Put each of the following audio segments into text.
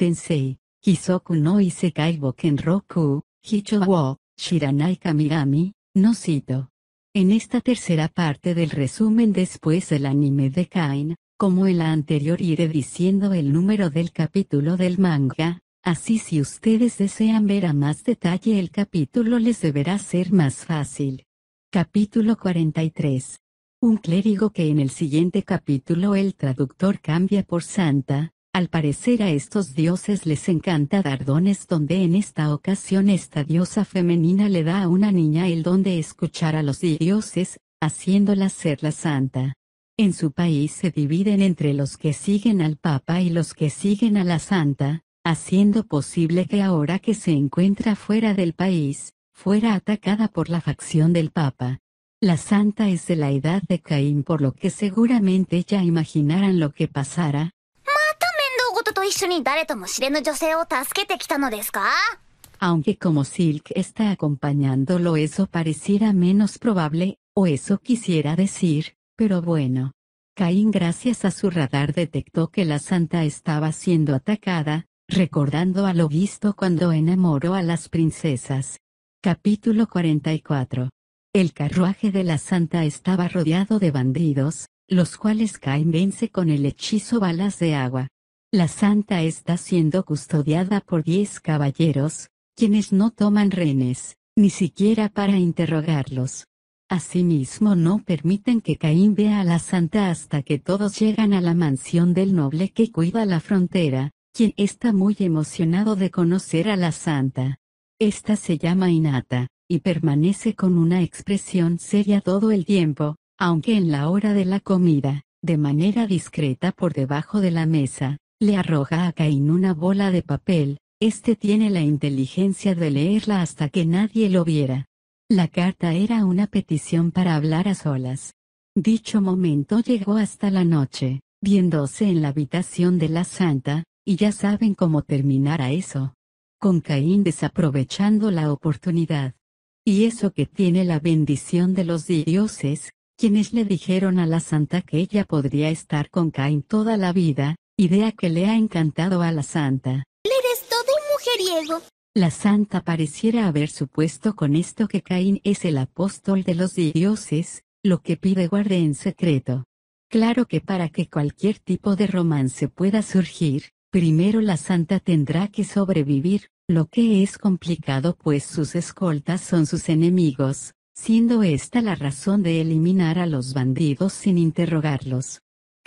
Tensei, Hisoku no Isekai Roku, Hicho wo, Shiranai Kamigami, no cito. En esta tercera parte del resumen después del anime de Kain, como en la anterior iré diciendo el número del capítulo del manga, así si ustedes desean ver a más detalle el capítulo les deberá ser más fácil. Capítulo 43. Un clérigo que en el siguiente capítulo el traductor cambia por santa, al parecer a estos dioses les encanta dar dones donde en esta ocasión esta diosa femenina le da a una niña el don de escuchar a los dioses, haciéndola ser la santa. En su país se dividen entre los que siguen al Papa y los que siguen a la Santa, haciendo posible que ahora que se encuentra fuera del país, fuera atacada por la facción del Papa. La Santa es de la edad de Caín por lo que seguramente ya imaginarán lo que pasara, aunque como Silk está acompañándolo eso pareciera menos probable, o eso quisiera decir, pero bueno. Cain gracias a su radar detectó que la santa estaba siendo atacada, recordando a lo visto cuando enamoró a las princesas. Capítulo 44. El carruaje de la santa estaba rodeado de bandidos, los cuales Cain vence con el hechizo balas de agua. La santa está siendo custodiada por diez caballeros, quienes no toman rehenes, ni siquiera para interrogarlos. Asimismo no permiten que Caín vea a la santa hasta que todos llegan a la mansión del noble que cuida la frontera, quien está muy emocionado de conocer a la santa. Esta se llama Inata, y permanece con una expresión seria todo el tiempo, aunque en la hora de la comida, de manera discreta por debajo de la mesa, le arroja a Caín una bola de papel, este tiene la inteligencia de leerla hasta que nadie lo viera. La carta era una petición para hablar a solas. Dicho momento llegó hasta la noche, viéndose en la habitación de la santa, y ya saben cómo terminara eso. Con Caín desaprovechando la oportunidad. Y eso que tiene la bendición de los dioses, quienes le dijeron a la santa que ella podría estar con Caín toda la vida, idea que le ha encantado a la santa. Eres todo un mujeriego. La santa pareciera haber supuesto con esto que Caín es el apóstol de los dioses, lo que pide guarde en secreto. Claro que para que cualquier tipo de romance pueda surgir, primero la santa tendrá que sobrevivir, lo que es complicado pues sus escoltas son sus enemigos, siendo esta la razón de eliminar a los bandidos sin interrogarlos.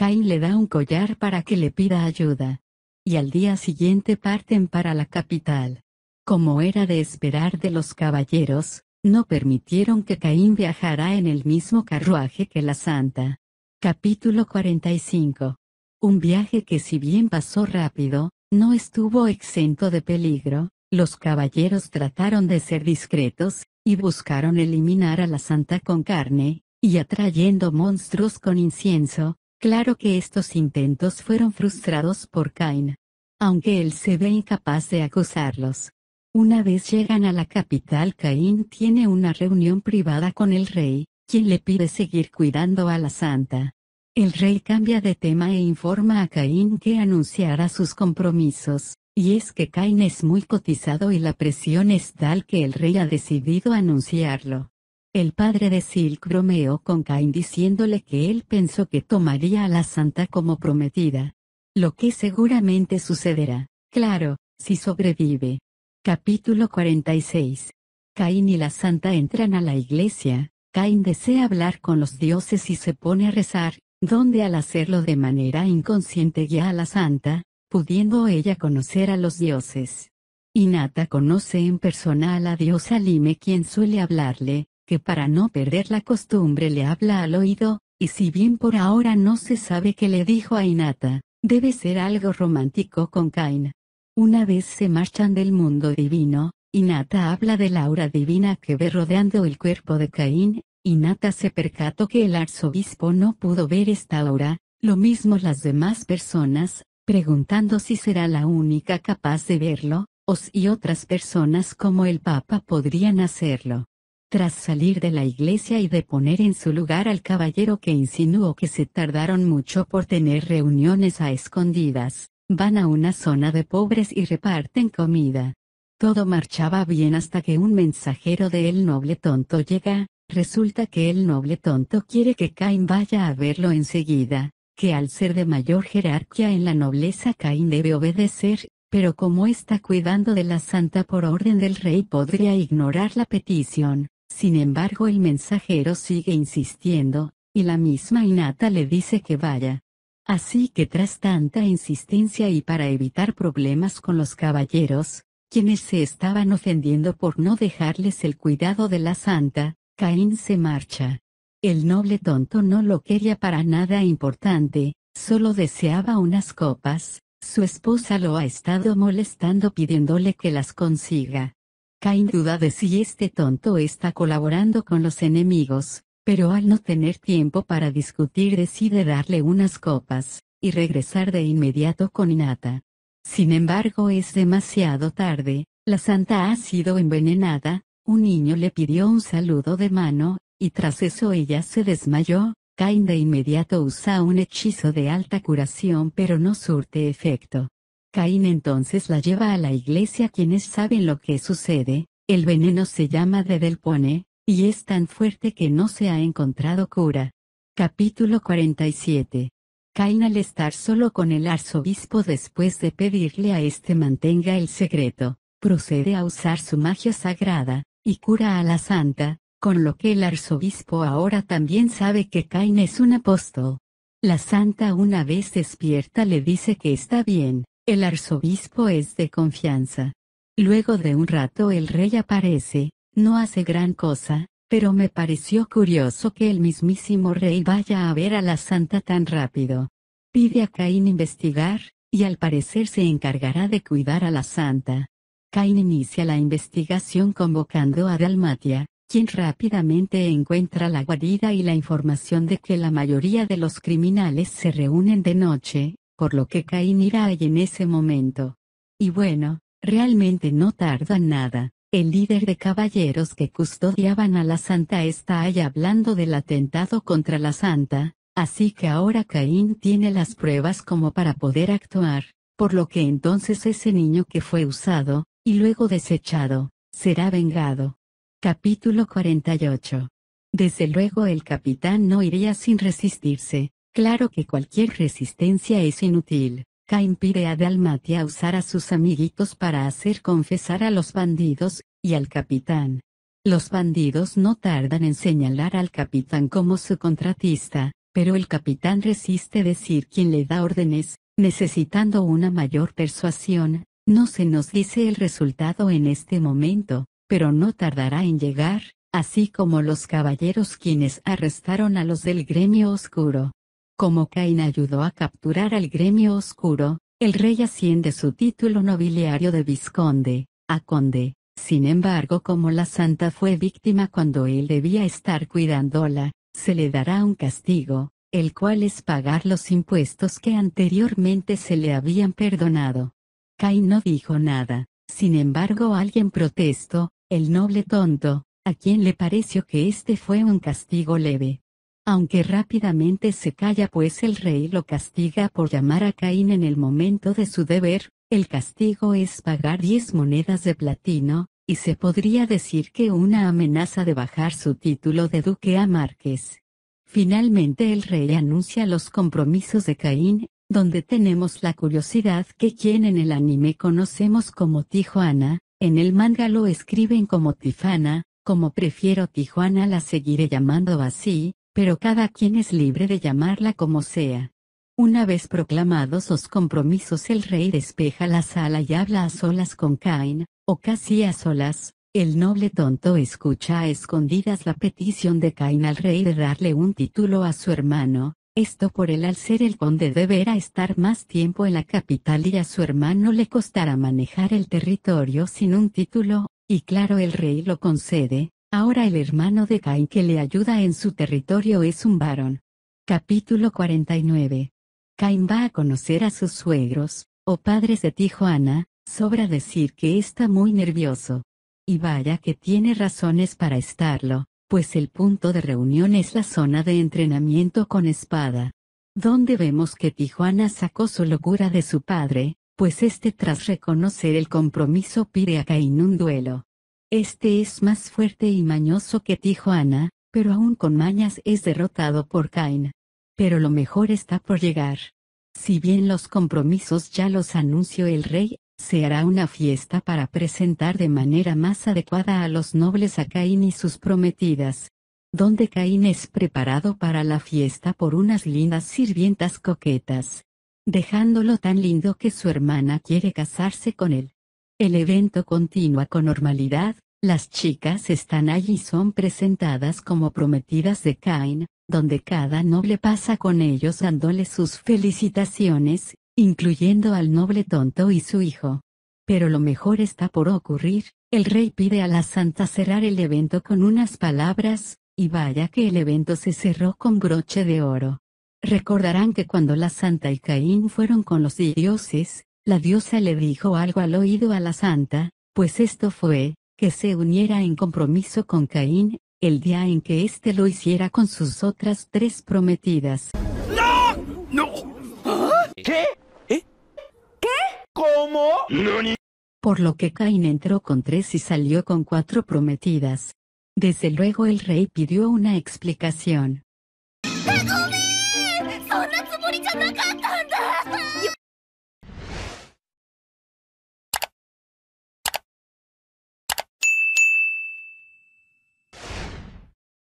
Caín le da un collar para que le pida ayuda. Y al día siguiente parten para la capital. Como era de esperar de los caballeros, no permitieron que Caín viajara en el mismo carruaje que la santa. Capítulo 45. Un viaje que si bien pasó rápido, no estuvo exento de peligro, los caballeros trataron de ser discretos, y buscaron eliminar a la santa con carne, y atrayendo monstruos con incienso, Claro que estos intentos fueron frustrados por Cain. Aunque él se ve incapaz de acusarlos. Una vez llegan a la capital, Caín tiene una reunión privada con el rey, quien le pide seguir cuidando a la santa. El rey cambia de tema e informa a Caín que anunciará sus compromisos, y es que Cain es muy cotizado y la presión es tal que el rey ha decidido anunciarlo. El padre de Silk bromeó con Cain diciéndole que él pensó que tomaría a la santa como prometida. Lo que seguramente sucederá, claro, si sobrevive. Capítulo 46. Caín y la santa entran a la iglesia, Caín desea hablar con los dioses y se pone a rezar, donde al hacerlo de manera inconsciente guía a la santa, pudiendo ella conocer a los dioses. Inata conoce en persona a la diosa Lime quien suele hablarle, que para no perder la costumbre le habla al oído, y si bien por ahora no se sabe qué le dijo a Inata, debe ser algo romántico con Cain. Una vez se marchan del mundo divino, Inata habla de la aura divina que ve rodeando el cuerpo de Caín, Inata se percató que el arzobispo no pudo ver esta aura, lo mismo las demás personas, preguntando si será la única capaz de verlo, o si otras personas como el Papa podrían hacerlo tras salir de la iglesia y de poner en su lugar al caballero que insinuó que se tardaron mucho por tener reuniones a escondidas, van a una zona de pobres y reparten comida. Todo marchaba bien hasta que un mensajero de El Noble Tonto llega, resulta que el Noble Tonto quiere que Cain vaya a verlo enseguida, que al ser de mayor jerarquía en la nobleza Cain debe obedecer, pero como está cuidando de la santa por orden del rey podría ignorar la petición, sin embargo el mensajero sigue insistiendo, y la misma Inata le dice que vaya. Así que tras tanta insistencia y para evitar problemas con los caballeros, quienes se estaban ofendiendo por no dejarles el cuidado de la santa, Caín se marcha. El noble tonto no lo quería para nada importante, solo deseaba unas copas, su esposa lo ha estado molestando pidiéndole que las consiga. Cain duda de si este tonto está colaborando con los enemigos, pero al no tener tiempo para discutir decide darle unas copas, y regresar de inmediato con Inata. Sin embargo es demasiado tarde, la santa ha sido envenenada, un niño le pidió un saludo de mano, y tras eso ella se desmayó, Cain de inmediato usa un hechizo de alta curación pero no surte efecto. Caín entonces la lleva a la iglesia quienes saben lo que sucede, el veneno se llama de delpone y es tan fuerte que no se ha encontrado cura. Capítulo 47. Caín al estar solo con el arzobispo después de pedirle a este mantenga el secreto, procede a usar su magia sagrada, y cura a la santa, con lo que el arzobispo ahora también sabe que Caín es un apóstol. La santa una vez despierta le dice que está bien, el arzobispo es de confianza. Luego de un rato el rey aparece, no hace gran cosa, pero me pareció curioso que el mismísimo rey vaya a ver a la santa tan rápido. Pide a Caín investigar, y al parecer se encargará de cuidar a la santa. Cain inicia la investigación convocando a Dalmatia, quien rápidamente encuentra la guarida y la información de que la mayoría de los criminales se reúnen de noche, por lo que Caín irá ahí en ese momento. Y bueno, realmente no tarda nada. El líder de caballeros que custodiaban a la santa está allá hablando del atentado contra la santa, así que ahora Caín tiene las pruebas como para poder actuar, por lo que entonces ese niño que fue usado, y luego desechado, será vengado. Capítulo 48. Desde luego el capitán no iría sin resistirse, Claro que cualquier resistencia es inútil. que impide a Dalmatia usar a sus amiguitos para hacer confesar a los bandidos, y al capitán. Los bandidos no tardan en señalar al capitán como su contratista, pero el capitán resiste decir quien le da órdenes, necesitando una mayor persuasión, no se nos dice el resultado en este momento, pero no tardará en llegar, así como los caballeros quienes arrestaron a los del gremio oscuro. Como Cain ayudó a capturar al gremio oscuro, el rey asciende su título nobiliario de vizconde, a conde. Sin embargo, como la santa fue víctima cuando él debía estar cuidándola, se le dará un castigo, el cual es pagar los impuestos que anteriormente se le habían perdonado. Cain no dijo nada, sin embargo alguien protestó, el noble tonto, a quien le pareció que este fue un castigo leve aunque rápidamente se calla pues el rey lo castiga por llamar a Caín en el momento de su deber, el castigo es pagar diez monedas de platino, y se podría decir que una amenaza de bajar su título de duque a Márquez. Finalmente el rey anuncia los compromisos de Caín, donde tenemos la curiosidad que quien en el anime conocemos como Tijuana, en el manga lo escriben como Tifana, como prefiero Tijuana la seguiré llamando así, pero cada quien es libre de llamarla como sea. Una vez proclamados sus compromisos el rey despeja la sala y habla a solas con Cain, o casi a solas, el noble tonto escucha a escondidas la petición de Cain al rey de darle un título a su hermano, esto por él al ser el conde deberá estar más tiempo en la capital y a su hermano le costará manejar el territorio sin un título, y claro el rey lo concede, Ahora el hermano de Cain que le ayuda en su territorio es un varón. Capítulo 49. Cain va a conocer a sus suegros, o oh padres de Tijuana, sobra decir que está muy nervioso. Y vaya que tiene razones para estarlo, pues el punto de reunión es la zona de entrenamiento con espada. Donde vemos que Tijuana sacó su locura de su padre, pues este tras reconocer el compromiso pide a Caín un duelo. Este es más fuerte y mañoso que Tijuana, pero aún con mañas es derrotado por Cain. Pero lo mejor está por llegar. Si bien los compromisos ya los anunció el rey, se hará una fiesta para presentar de manera más adecuada a los nobles a Caín y sus prometidas, donde Caín es preparado para la fiesta por unas lindas sirvientas coquetas, dejándolo tan lindo que su hermana quiere casarse con él. El evento continúa con normalidad, las chicas están allí y son presentadas como prometidas de Cain, donde cada noble pasa con ellos dándole sus felicitaciones, incluyendo al noble tonto y su hijo. Pero lo mejor está por ocurrir, el rey pide a la santa cerrar el evento con unas palabras, y vaya que el evento se cerró con broche de oro. Recordarán que cuando la santa y Caín fueron con los dioses, la diosa le dijo algo al oído a la santa, pues esto fue, que se uniera en compromiso con Caín, el día en que éste lo hiciera con sus otras tres prometidas. ¡No! ¡No! ¿Qué? ¿Eh? ¿Qué? ¿Cómo? Por lo que Caín entró con tres y salió con cuatro prometidas. Desde luego el rey pidió una explicación.